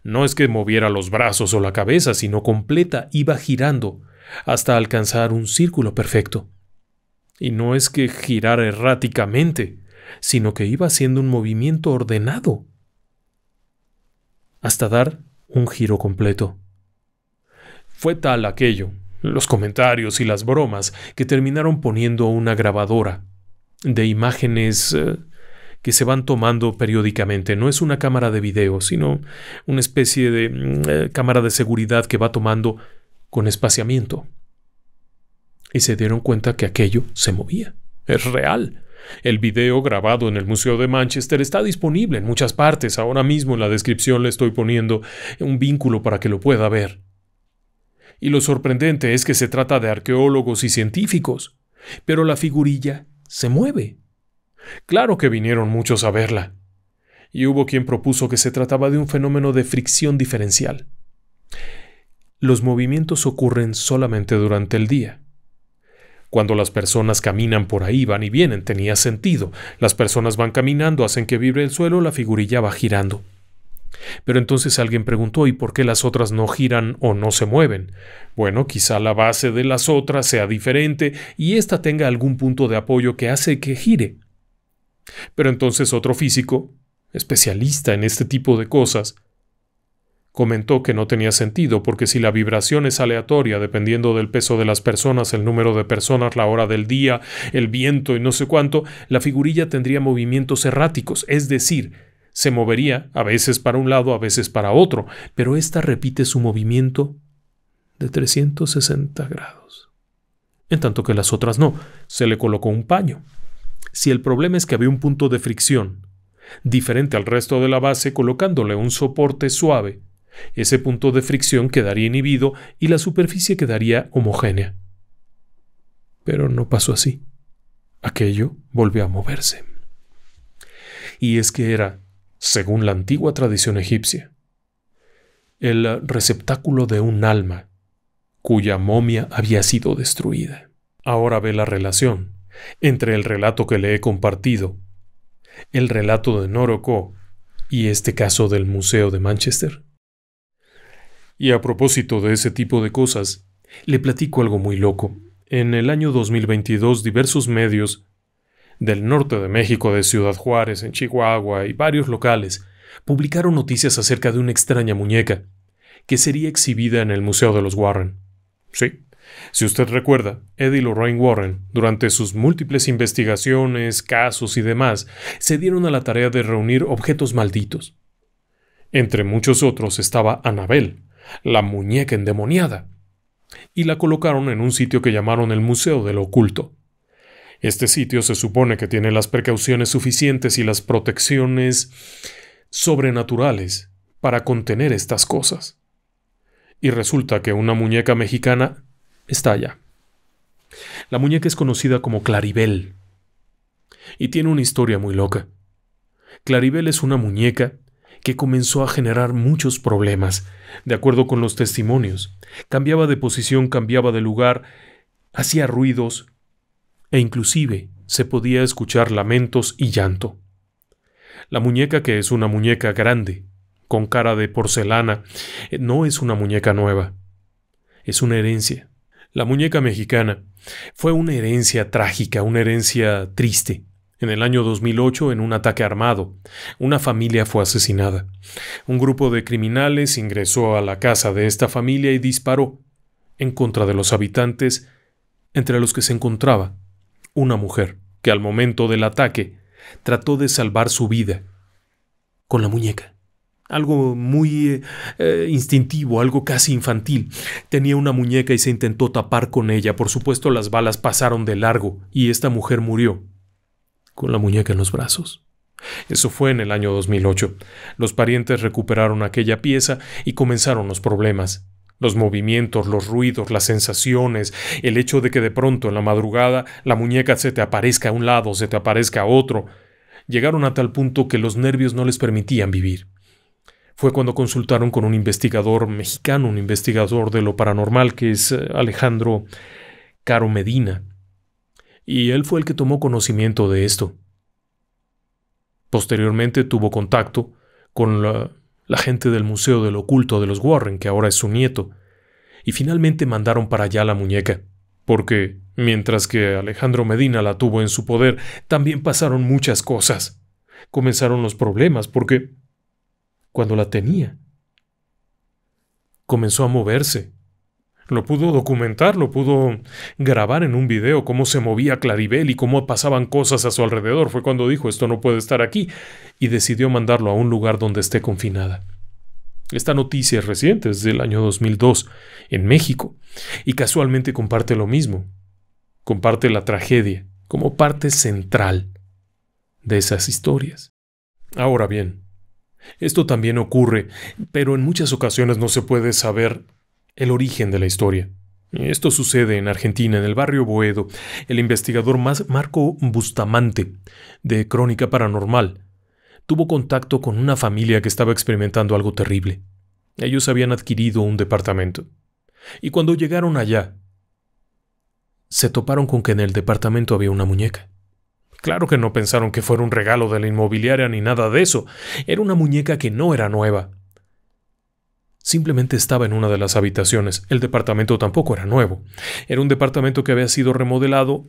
S1: No es que moviera los brazos o la cabeza, sino completa iba girando hasta alcanzar un círculo perfecto. Y no es que girara erráticamente, sino que iba haciendo un movimiento ordenado hasta dar un giro completo. Fue tal aquello, los comentarios y las bromas, que terminaron poniendo una grabadora de imágenes eh, que se van tomando periódicamente. No es una cámara de video, sino una especie de mm, eh, cámara de seguridad que va tomando con espaciamiento. Y se dieron cuenta que aquello se movía. Es real. El video grabado en el Museo de Manchester está disponible en muchas partes. Ahora mismo en la descripción le estoy poniendo un vínculo para que lo pueda ver. Y lo sorprendente es que se trata de arqueólogos y científicos, pero la figurilla se mueve. Claro que vinieron muchos a verla, y hubo quien propuso que se trataba de un fenómeno de fricción diferencial. Los movimientos ocurren solamente durante el día. Cuando las personas caminan por ahí, van y vienen, tenía sentido. Las personas van caminando, hacen que vibre el suelo, la figurilla va girando. Pero entonces alguien preguntó ¿y por qué las otras no giran o no se mueven? Bueno, quizá la base de las otras sea diferente y ésta tenga algún punto de apoyo que hace que gire. Pero entonces otro físico, especialista en este tipo de cosas, comentó que no tenía sentido porque si la vibración es aleatoria dependiendo del peso de las personas, el número de personas, la hora del día, el viento y no sé cuánto, la figurilla tendría movimientos erráticos, es decir, se movería, a veces para un lado, a veces para otro, pero ésta repite su movimiento de 360 grados. En tanto que las otras no, se le colocó un paño. Si el problema es que había un punto de fricción, diferente al resto de la base colocándole un soporte suave, ese punto de fricción quedaría inhibido y la superficie quedaría homogénea. Pero no pasó así. Aquello volvió a moverse. Y es que era según la antigua tradición egipcia, el receptáculo de un alma cuya momia había sido destruida. Ahora ve la relación entre el relato que le he compartido, el relato de Noroko y este caso del Museo de Manchester. Y a propósito de ese tipo de cosas, le platico algo muy loco. En el año 2022 diversos medios del norte de México, de Ciudad Juárez, en Chihuahua y varios locales, publicaron noticias acerca de una extraña muñeca, que sería exhibida en el Museo de los Warren. Sí, si usted recuerda, Eddie Lorraine Warren, durante sus múltiples investigaciones, casos y demás, se dieron a la tarea de reunir objetos malditos. Entre muchos otros estaba Anabel, la muñeca endemoniada, y la colocaron en un sitio que llamaron el Museo del Oculto. Este sitio se supone que tiene las precauciones suficientes y las protecciones sobrenaturales para contener estas cosas. Y resulta que una muñeca mexicana está allá. La muñeca es conocida como Claribel y tiene una historia muy loca. Claribel es una muñeca que comenzó a generar muchos problemas, de acuerdo con los testimonios. Cambiaba de posición, cambiaba de lugar, hacía ruidos, e inclusive se podía escuchar lamentos y llanto. La muñeca, que es una muñeca grande, con cara de porcelana, eh, no es una muñeca nueva, es una herencia. La muñeca mexicana fue una herencia trágica, una herencia triste. En el año 2008, en un ataque armado, una familia fue asesinada. Un grupo de criminales ingresó a la casa de esta familia y disparó en contra de los habitantes, entre los que se encontraba una mujer que al momento del ataque trató de salvar su vida con la muñeca. Algo muy eh, instintivo, algo casi infantil. Tenía una muñeca y se intentó tapar con ella. Por supuesto las balas pasaron de largo y esta mujer murió con la muñeca en los brazos. Eso fue en el año 2008. Los parientes recuperaron aquella pieza y comenzaron los problemas. Los movimientos, los ruidos, las sensaciones, el hecho de que de pronto en la madrugada la muñeca se te aparezca a un lado, se te aparezca a otro, llegaron a tal punto que los nervios no les permitían vivir. Fue cuando consultaron con un investigador mexicano, un investigador de lo paranormal, que es eh, Alejandro Caro Medina, y él fue el que tomó conocimiento de esto. Posteriormente tuvo contacto con la la gente del Museo del Oculto de los Warren, que ahora es su nieto, y finalmente mandaron para allá la muñeca, porque, mientras que Alejandro Medina la tuvo en su poder, también pasaron muchas cosas. Comenzaron los problemas, porque, cuando la tenía, comenzó a moverse, lo pudo documentar, lo pudo grabar en un video, cómo se movía Claribel y cómo pasaban cosas a su alrededor. Fue cuando dijo, esto no puede estar aquí, y decidió mandarlo a un lugar donde esté confinada. Esta noticia es reciente, es del año 2002, en México, y casualmente comparte lo mismo. Comparte la tragedia como parte central de esas historias. Ahora bien, esto también ocurre, pero en muchas ocasiones no se puede saber el origen de la historia. Esto sucede en Argentina, en el barrio Boedo. El investigador más Marco Bustamante, de Crónica Paranormal, tuvo contacto con una familia que estaba experimentando algo terrible. Ellos habían adquirido un departamento. Y cuando llegaron allá, se toparon con que en el departamento había una muñeca. Claro que no pensaron que fuera un regalo de la inmobiliaria ni nada de eso. Era una muñeca que no era nueva. Simplemente estaba en una de las habitaciones. El departamento tampoco era nuevo. Era un departamento que había sido remodelado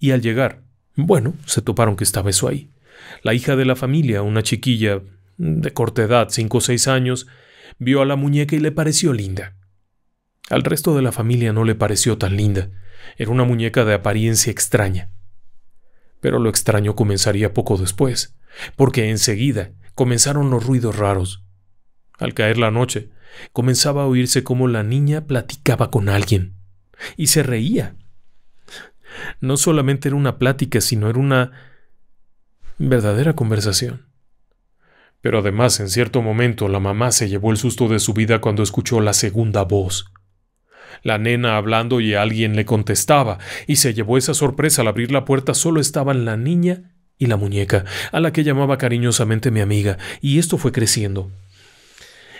S1: y al llegar, bueno, se toparon que estaba eso ahí. La hija de la familia, una chiquilla de corta edad, cinco o seis años, vio a la muñeca y le pareció linda. Al resto de la familia no le pareció tan linda. Era una muñeca de apariencia extraña. Pero lo extraño comenzaría poco después, porque enseguida comenzaron los ruidos raros. Al caer la noche, comenzaba a oírse cómo la niña platicaba con alguien y se reía. No solamente era una plática, sino era una verdadera conversación. Pero además, en cierto momento, la mamá se llevó el susto de su vida cuando escuchó la segunda voz. La nena hablando y alguien le contestaba, y se llevó esa sorpresa al abrir la puerta solo estaban la niña y la muñeca, a la que llamaba cariñosamente mi amiga, y esto fue creciendo.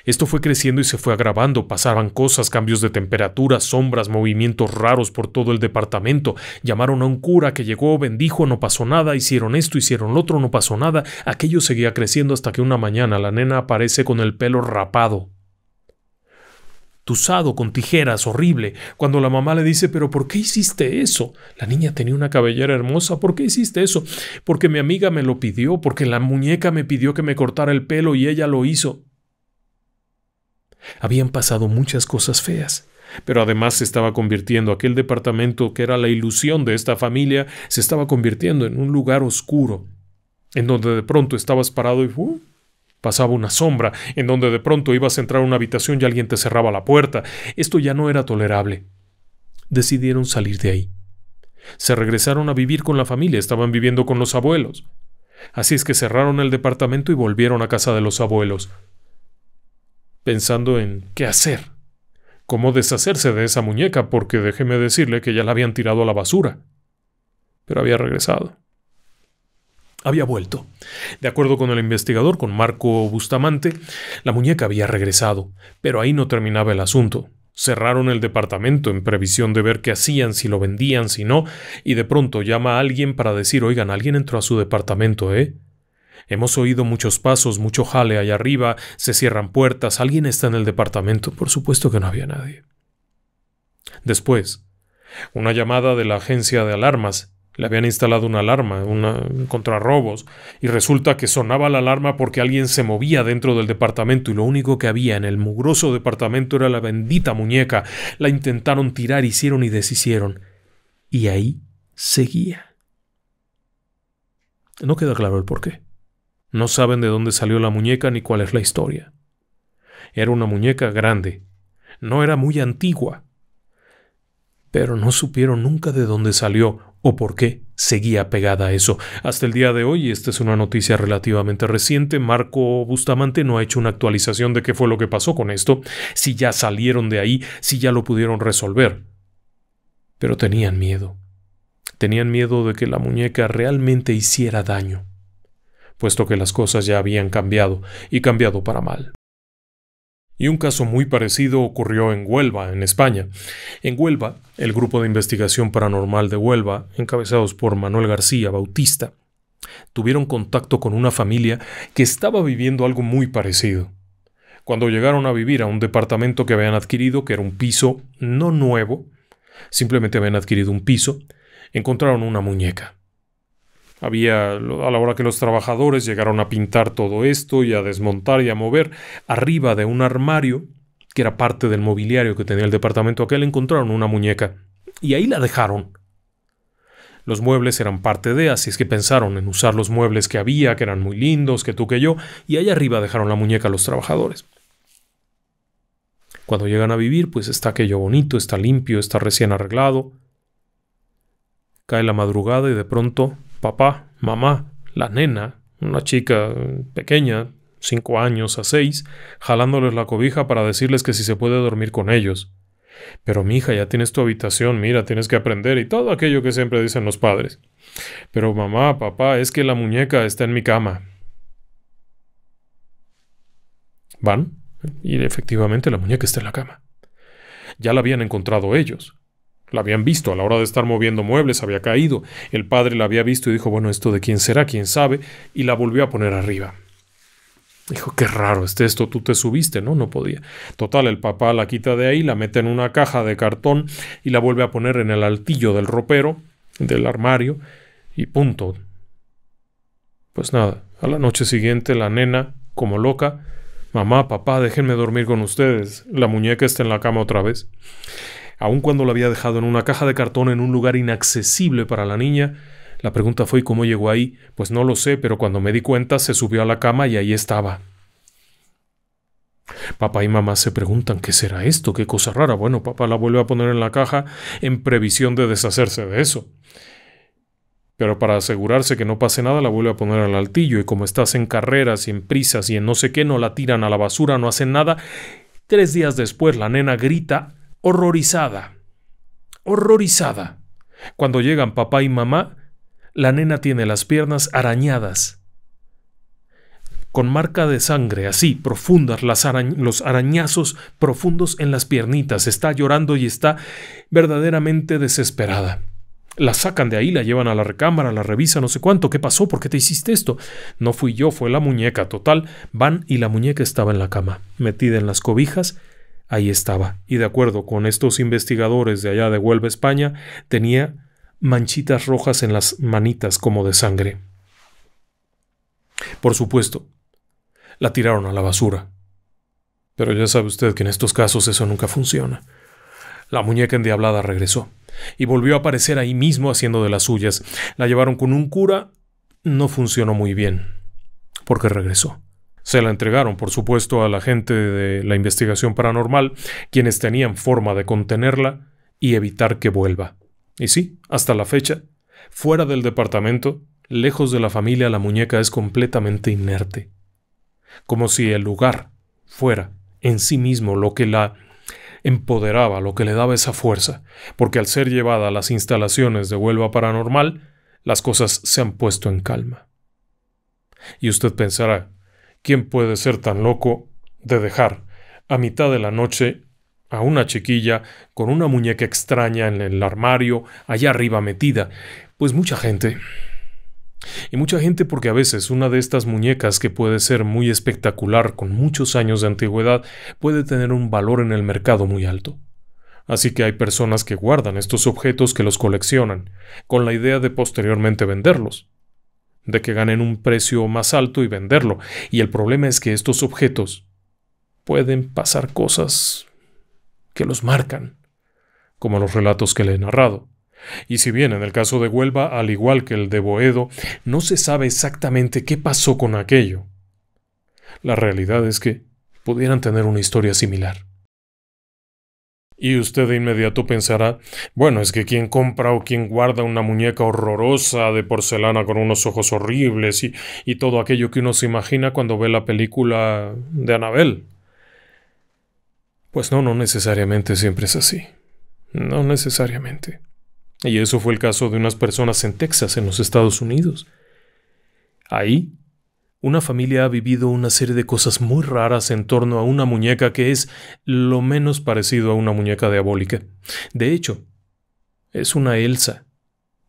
S1: Esto fue creciendo y se fue agravando, pasaban cosas, cambios de temperatura, sombras, movimientos raros por todo el departamento, llamaron a un cura que llegó, bendijo, no pasó nada, hicieron esto, hicieron lo otro, no pasó nada, aquello seguía creciendo hasta que una mañana la nena aparece con el pelo rapado tusado con tijeras, horrible, cuando la mamá le dice, pero ¿por qué hiciste eso? La niña tenía una cabellera hermosa, ¿por qué hiciste eso? Porque mi amiga me lo pidió, porque la muñeca me pidió que me cortara el pelo y ella lo hizo. Habían pasado muchas cosas feas, pero además se estaba convirtiendo aquel departamento que era la ilusión de esta familia, se estaba convirtiendo en un lugar oscuro, en donde de pronto estabas parado y uh, pasaba una sombra, en donde de pronto ibas a entrar a una habitación y alguien te cerraba la puerta. Esto ya no era tolerable. Decidieron salir de ahí. Se regresaron a vivir con la familia, estaban viviendo con los abuelos. Así es que cerraron el departamento y volvieron a casa de los abuelos pensando en qué hacer, cómo deshacerse de esa muñeca, porque déjeme decirle que ya la habían tirado a la basura. Pero había regresado. Había vuelto. De acuerdo con el investigador, con Marco Bustamante, la muñeca había regresado, pero ahí no terminaba el asunto. Cerraron el departamento en previsión de ver qué hacían, si lo vendían, si no, y de pronto llama a alguien para decir, oigan, alguien entró a su departamento, ¿eh? Hemos oído muchos pasos, mucho jale allá arriba, se cierran puertas, alguien está en el departamento. Por supuesto que no había nadie. Después, una llamada de la agencia de alarmas. Le habían instalado una alarma una, contra robos y resulta que sonaba la alarma porque alguien se movía dentro del departamento y lo único que había en el mugroso departamento era la bendita muñeca. La intentaron tirar, hicieron y deshicieron. Y ahí seguía. No queda claro el porqué. No saben de dónde salió la muñeca ni cuál es la historia. Era una muñeca grande, no era muy antigua, pero no supieron nunca de dónde salió o por qué seguía pegada a eso. Hasta el día de hoy, esta es una noticia relativamente reciente, Marco Bustamante no ha hecho una actualización de qué fue lo que pasó con esto, si ya salieron de ahí, si ya lo pudieron resolver. Pero tenían miedo. Tenían miedo de que la muñeca realmente hiciera daño puesto que las cosas ya habían cambiado, y cambiado para mal. Y un caso muy parecido ocurrió en Huelva, en España. En Huelva, el grupo de investigación paranormal de Huelva, encabezados por Manuel García Bautista, tuvieron contacto con una familia que estaba viviendo algo muy parecido. Cuando llegaron a vivir a un departamento que habían adquirido, que era un piso no nuevo, simplemente habían adquirido un piso, encontraron una muñeca. Había, a la hora que los trabajadores llegaron a pintar todo esto y a desmontar y a mover, arriba de un armario, que era parte del mobiliario que tenía el departamento aquel, encontraron una muñeca. Y ahí la dejaron. Los muebles eran parte de, así es que pensaron en usar los muebles que había, que eran muy lindos, que tú, que yo, y ahí arriba dejaron la muñeca a los trabajadores. Cuando llegan a vivir, pues está aquello bonito, está limpio, está recién arreglado. Cae la madrugada y de pronto papá, mamá, la nena, una chica pequeña, cinco años a seis, jalándoles la cobija para decirles que si se puede dormir con ellos. Pero mi hija, ya tienes tu habitación, mira, tienes que aprender y todo aquello que siempre dicen los padres. Pero mamá, papá, es que la muñeca está en mi cama. Van, y efectivamente la muñeca está en la cama. Ya la habían encontrado ellos. La habían visto a la hora de estar moviendo muebles, había caído. El padre la había visto y dijo, bueno, esto de quién será, quién sabe, y la volvió a poner arriba. Dijo, qué raro, este esto, tú te subiste, ¿no? No podía. Total, el papá la quita de ahí, la mete en una caja de cartón y la vuelve a poner en el altillo del ropero, del armario, y punto. Pues nada, a la noche siguiente la nena, como loca, mamá, papá, déjenme dormir con ustedes, la muñeca está en la cama otra vez. Aun cuando la había dejado en una caja de cartón en un lugar inaccesible para la niña, la pregunta fue cómo llegó ahí. Pues no lo sé, pero cuando me di cuenta se subió a la cama y ahí estaba. Papá y mamá se preguntan qué será esto, qué cosa rara. Bueno, papá la vuelve a poner en la caja en previsión de deshacerse de eso. Pero para asegurarse que no pase nada, la vuelve a poner al altillo y como estás en carreras y en prisas y en no sé qué, no la tiran a la basura, no hacen nada. Tres días después la nena grita horrorizada, horrorizada. Cuando llegan papá y mamá, la nena tiene las piernas arañadas, con marca de sangre, así, profundas, las los arañazos profundos en las piernitas. Está llorando y está verdaderamente desesperada. La sacan de ahí, la llevan a la recámara, la revisan, no sé cuánto, ¿qué pasó? ¿Por qué te hiciste esto? No fui yo, fue la muñeca, total. Van y la muñeca estaba en la cama, metida en las cobijas ahí estaba. Y de acuerdo con estos investigadores de allá de Huelva, España, tenía manchitas rojas en las manitas como de sangre. Por supuesto, la tiraron a la basura. Pero ya sabe usted que en estos casos eso nunca funciona. La muñeca endiablada regresó y volvió a aparecer ahí mismo haciendo de las suyas. La llevaron con un cura, no funcionó muy bien, porque regresó. Se la entregaron, por supuesto, a la gente de la investigación paranormal, quienes tenían forma de contenerla y evitar que vuelva. Y sí, hasta la fecha, fuera del departamento, lejos de la familia, la muñeca es completamente inerte. Como si el lugar fuera en sí mismo lo que la empoderaba, lo que le daba esa fuerza, porque al ser llevada a las instalaciones de Huelva Paranormal, las cosas se han puesto en calma. Y usted pensará, ¿Quién puede ser tan loco de dejar a mitad de la noche a una chiquilla con una muñeca extraña en el armario, allá arriba metida? Pues mucha gente. Y mucha gente porque a veces una de estas muñecas que puede ser muy espectacular con muchos años de antigüedad puede tener un valor en el mercado muy alto. Así que hay personas que guardan estos objetos que los coleccionan, con la idea de posteriormente venderlos de que ganen un precio más alto y venderlo. Y el problema es que estos objetos pueden pasar cosas que los marcan, como los relatos que le he narrado. Y si bien en el caso de Huelva, al igual que el de Boedo, no se sabe exactamente qué pasó con aquello, la realidad es que pudieran tener una historia similar. Y usted de inmediato pensará, bueno, es que quien compra o quien guarda una muñeca horrorosa de porcelana con unos ojos horribles y, y todo aquello que uno se imagina cuando ve la película de Anabel. Pues no, no necesariamente siempre es así. No necesariamente. Y eso fue el caso de unas personas en Texas, en los Estados Unidos. Ahí una familia ha vivido una serie de cosas muy raras en torno a una muñeca que es lo menos parecido a una muñeca diabólica. De hecho, es una Elsa.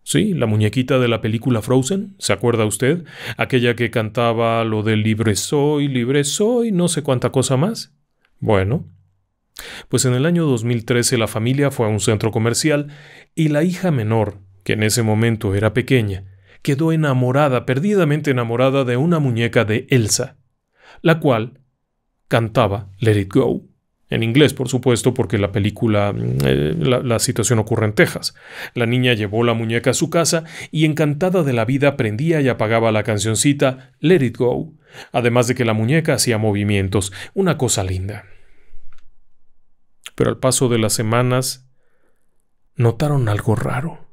S1: Sí, la muñequita de la película Frozen, ¿se acuerda usted? Aquella que cantaba lo de libre soy, libre soy, no sé cuánta cosa más. Bueno, pues en el año 2013 la familia fue a un centro comercial y la hija menor, que en ese momento era pequeña, quedó enamorada, perdidamente enamorada de una muñeca de Elsa, la cual cantaba Let It Go. En inglés, por supuesto, porque la película, mm, eh, la, la, situación ocurre en Texas. La niña llevó la muñeca a su casa y encantada de la vida prendía y apagaba la cancioncita Let It Go, además de que la muñeca hacía movimientos, una cosa linda. Pero al paso de las semanas, notaron algo raro.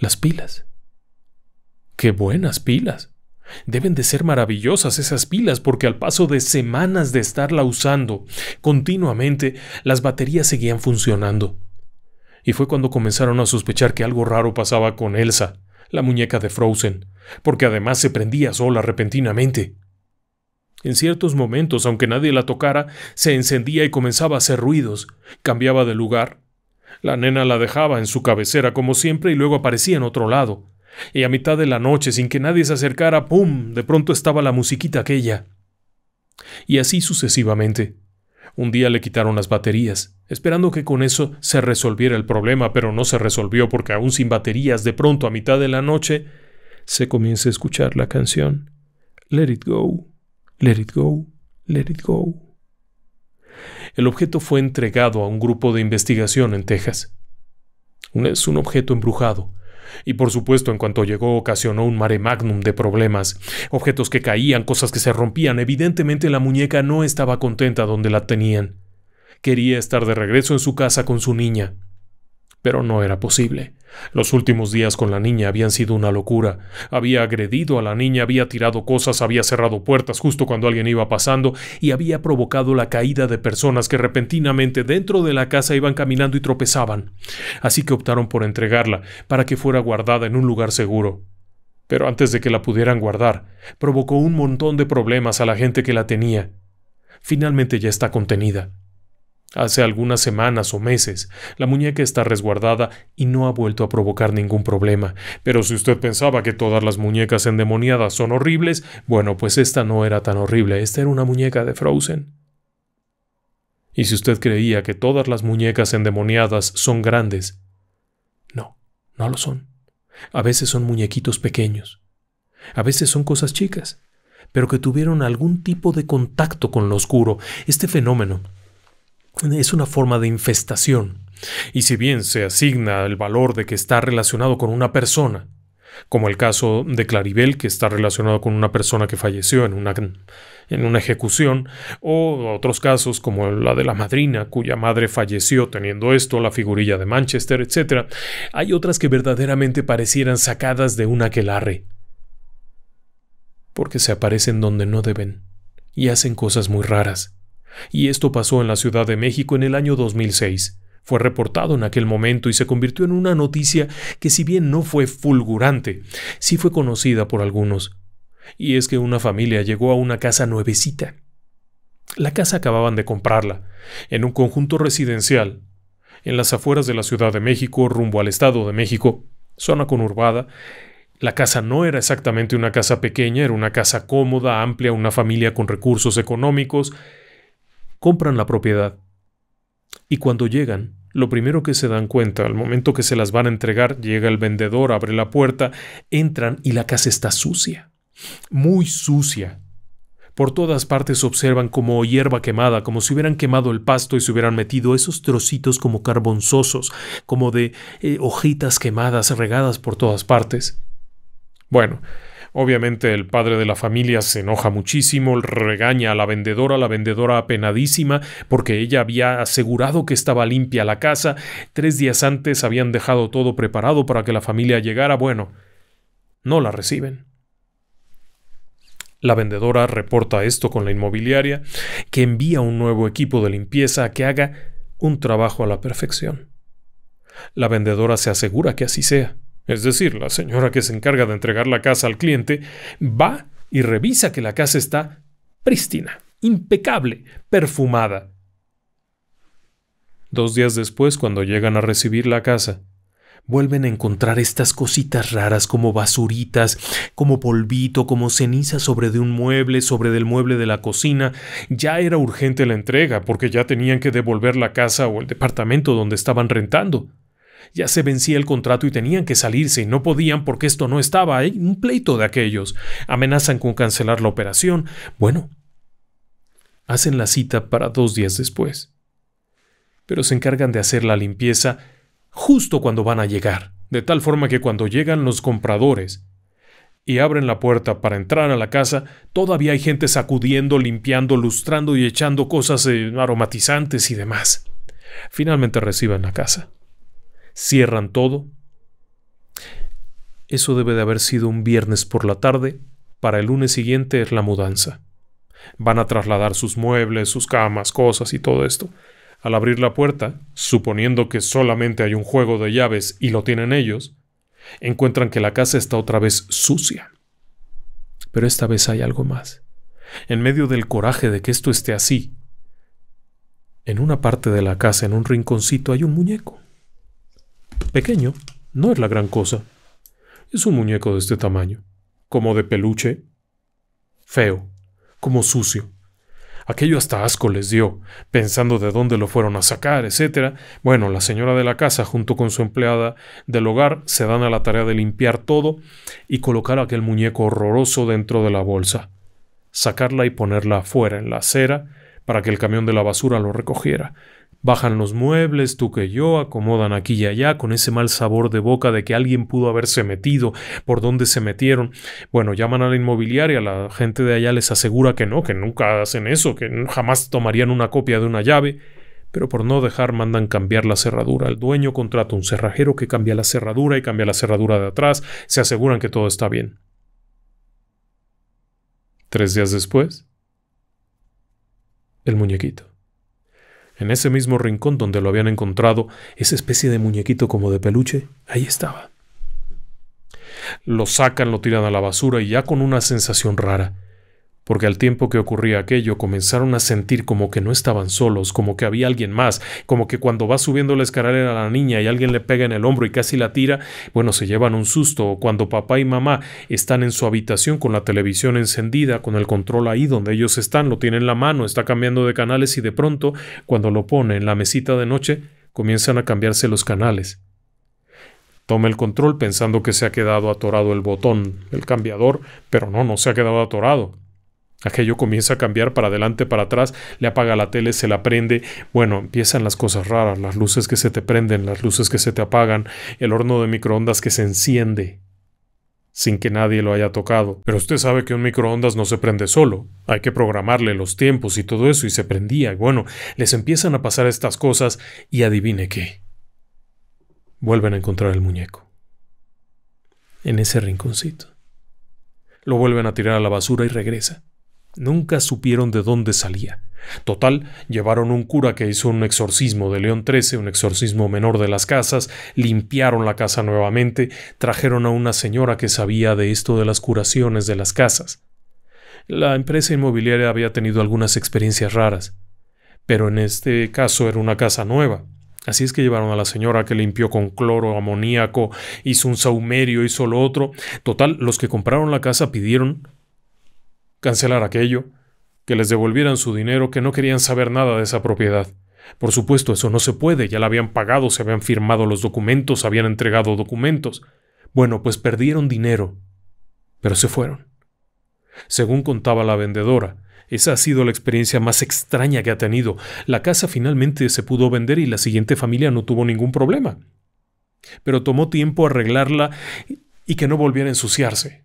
S1: Las pilas. ¡Qué buenas pilas! Deben de ser maravillosas esas pilas porque al paso de semanas de estarla usando continuamente, las baterías seguían funcionando. Y fue cuando comenzaron a sospechar que algo raro pasaba con Elsa, la muñeca de Frozen, porque además se prendía sola repentinamente. En ciertos momentos, aunque nadie la tocara, se encendía y comenzaba a hacer ruidos, cambiaba de lugar la nena la dejaba en su cabecera como siempre y luego aparecía en otro lado. Y a mitad de la noche, sin que nadie se acercara, ¡pum! de pronto estaba la musiquita aquella. Y así sucesivamente. Un día le quitaron las baterías, esperando que con eso se resolviera el problema, pero no se resolvió porque aún sin baterías, de pronto a mitad de la noche, se comienza a escuchar la canción. Let it go, let it go, let it go. El objeto fue entregado a un grupo de investigación en Texas. Es un objeto embrujado, y por supuesto, en cuanto llegó, ocasionó un mare magnum de problemas. Objetos que caían, cosas que se rompían. Evidentemente, la muñeca no estaba contenta donde la tenían. Quería estar de regreso en su casa con su niña pero no era posible. Los últimos días con la niña habían sido una locura. Había agredido a la niña, había tirado cosas, había cerrado puertas justo cuando alguien iba pasando y había provocado la caída de personas que repentinamente dentro de la casa iban caminando y tropezaban. Así que optaron por entregarla para que fuera guardada en un lugar seguro. Pero antes de que la pudieran guardar, provocó un montón de problemas a la gente que la tenía. Finalmente ya está contenida. Hace algunas semanas o meses, la muñeca está resguardada y no ha vuelto a provocar ningún problema. Pero si usted pensaba que todas las muñecas endemoniadas son horribles, bueno, pues esta no era tan horrible, esta era una muñeca de Frozen. Y si usted creía que todas las muñecas endemoniadas son grandes, no, no lo son. A veces son muñequitos pequeños. A veces son cosas chicas, pero que tuvieron algún tipo de contacto con lo oscuro. Este fenómeno es una forma de infestación. Y si bien se asigna el valor de que está relacionado con una persona, como el caso de Claribel, que está relacionado con una persona que falleció en una, en una ejecución, o otros casos como la de la madrina, cuya madre falleció teniendo esto, la figurilla de Manchester, etc., hay otras que verdaderamente parecieran sacadas de un aquelarre, porque se aparecen donde no deben y hacen cosas muy raras. Y esto pasó en la Ciudad de México en el año 2006. Fue reportado en aquel momento y se convirtió en una noticia que si bien no fue fulgurante, sí fue conocida por algunos. Y es que una familia llegó a una casa nuevecita. La casa acababan de comprarla, en un conjunto residencial, en las afueras de la Ciudad de México, rumbo al Estado de México, zona conurbada. La casa no era exactamente una casa pequeña, era una casa cómoda, amplia, una familia con recursos económicos, compran la propiedad. Y cuando llegan, lo primero que se dan cuenta, al momento que se las van a entregar, llega el vendedor, abre la puerta, entran y la casa está sucia, muy sucia. Por todas partes observan como hierba quemada, como si hubieran quemado el pasto y se hubieran metido esos trocitos como carbonzosos, como de eh, hojitas quemadas regadas por todas partes. Bueno, Obviamente el padre de la familia se enoja muchísimo, regaña a la vendedora, la vendedora apenadísima porque ella había asegurado que estaba limpia la casa, tres días antes habían dejado todo preparado para que la familia llegara, bueno, no la reciben. La vendedora reporta esto con la inmobiliaria, que envía un nuevo equipo de limpieza a que haga un trabajo a la perfección. La vendedora se asegura que así sea. Es decir, la señora que se encarga de entregar la casa al cliente va y revisa que la casa está prístina, impecable, perfumada. Dos días después, cuando llegan a recibir la casa, vuelven a encontrar estas cositas raras como basuritas, como polvito, como ceniza sobre de un mueble, sobre del mueble de la cocina. Ya era urgente la entrega, porque ya tenían que devolver la casa o el departamento donde estaban rentando. Ya se vencía el contrato y tenían que salirse y no podían porque esto no estaba ahí. ¿eh? Un pleito de aquellos. Amenazan con cancelar la operación. Bueno, hacen la cita para dos días después. Pero se encargan de hacer la limpieza justo cuando van a llegar, de tal forma que cuando llegan los compradores y abren la puerta para entrar a la casa, todavía hay gente sacudiendo, limpiando, lustrando y echando cosas eh, aromatizantes y demás. Finalmente reciben la casa cierran todo. Eso debe de haber sido un viernes por la tarde, para el lunes siguiente es la mudanza. Van a trasladar sus muebles, sus camas, cosas y todo esto. Al abrir la puerta, suponiendo que solamente hay un juego de llaves y lo tienen ellos, encuentran que la casa está otra vez sucia. Pero esta vez hay algo más. En medio del coraje de que esto esté así, en una parte de la casa, en un rinconcito, hay un muñeco. Pequeño, no es la gran cosa. Es un muñeco de este tamaño, como de peluche. Feo, como sucio. Aquello hasta asco les dio, pensando de dónde lo fueron a sacar, etc. Bueno, la señora de la casa, junto con su empleada del hogar, se dan a la tarea de limpiar todo y colocar aquel muñeco horroroso dentro de la bolsa, sacarla y ponerla afuera en la acera para que el camión de la basura lo recogiera. Bajan los muebles, tú que yo, acomodan aquí y allá, con ese mal sabor de boca de que alguien pudo haberse metido, por dónde se metieron. Bueno, llaman a la inmobiliaria, la gente de allá les asegura que no, que nunca hacen eso, que jamás tomarían una copia de una llave. Pero por no dejar mandan cambiar la cerradura. El dueño contrata un cerrajero que cambia la cerradura y cambia la cerradura de atrás. Se aseguran que todo está bien. Tres días después, el muñequito. En ese mismo rincón donde lo habían encontrado, esa especie de muñequito como de peluche, ahí estaba. Lo sacan, lo tiran a la basura y ya con una sensación rara porque al tiempo que ocurría aquello comenzaron a sentir como que no estaban solos, como que había alguien más, como que cuando va subiendo la escalera a la niña y alguien le pega en el hombro y casi la tira, bueno, se llevan un susto, o cuando papá y mamá están en su habitación con la televisión encendida, con el control ahí donde ellos están, lo tienen en la mano, está cambiando de canales y de pronto, cuando lo pone en la mesita de noche, comienzan a cambiarse los canales. Toma el control pensando que se ha quedado atorado el botón, el cambiador, pero no, no se ha quedado atorado. Aquello comienza a cambiar para adelante, para atrás, le apaga la tele, se la prende. Bueno, empiezan las cosas raras, las luces que se te prenden, las luces que se te apagan, el horno de microondas que se enciende sin que nadie lo haya tocado. Pero usted sabe que un microondas no se prende solo. Hay que programarle los tiempos y todo eso y se prendía. Y bueno, les empiezan a pasar estas cosas y adivine qué. Vuelven a encontrar el muñeco. En ese rinconcito. Lo vuelven a tirar a la basura y regresa. Nunca supieron de dónde salía. Total, llevaron un cura que hizo un exorcismo de León XIII, un exorcismo menor de las casas, limpiaron la casa nuevamente, trajeron a una señora que sabía de esto de las curaciones de las casas. La empresa inmobiliaria había tenido algunas experiencias raras, pero en este caso era una casa nueva. Así es que llevaron a la señora que limpió con cloro, amoníaco, hizo un saumerio, hizo lo otro. Total, los que compraron la casa pidieron cancelar aquello, que les devolvieran su dinero, que no querían saber nada de esa propiedad. Por supuesto, eso no se puede, ya la habían pagado, se habían firmado los documentos, habían entregado documentos. Bueno, pues perdieron dinero, pero se fueron. Según contaba la vendedora, esa ha sido la experiencia más extraña que ha tenido. La casa finalmente se pudo vender y la siguiente familia no tuvo ningún problema. Pero tomó tiempo arreglarla y que no volviera a ensuciarse,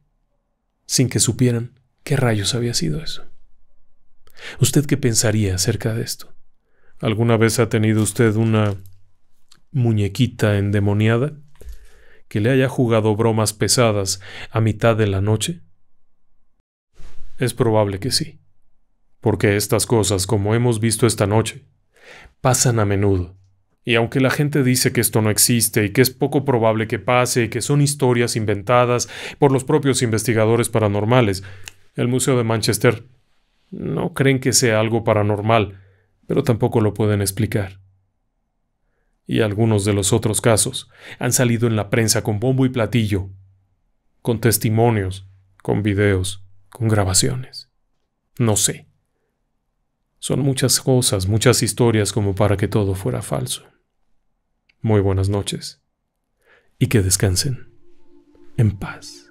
S1: sin que supieran ¿Qué rayos había sido eso? ¿Usted qué pensaría acerca de esto? ¿Alguna vez ha tenido usted una muñequita endemoniada que le haya jugado bromas pesadas a mitad de la noche? Es probable que sí, porque estas cosas, como hemos visto esta noche, pasan a menudo. Y aunque la gente dice que esto no existe y que es poco probable que pase y que son historias inventadas por los propios investigadores paranormales, el Museo de Manchester. No creen que sea algo paranormal, pero tampoco lo pueden explicar. Y algunos de los otros casos han salido en la prensa con bombo y platillo, con testimonios, con videos, con grabaciones. No sé. Son muchas cosas, muchas historias como para que todo fuera falso. Muy buenas noches. Y que descansen en paz.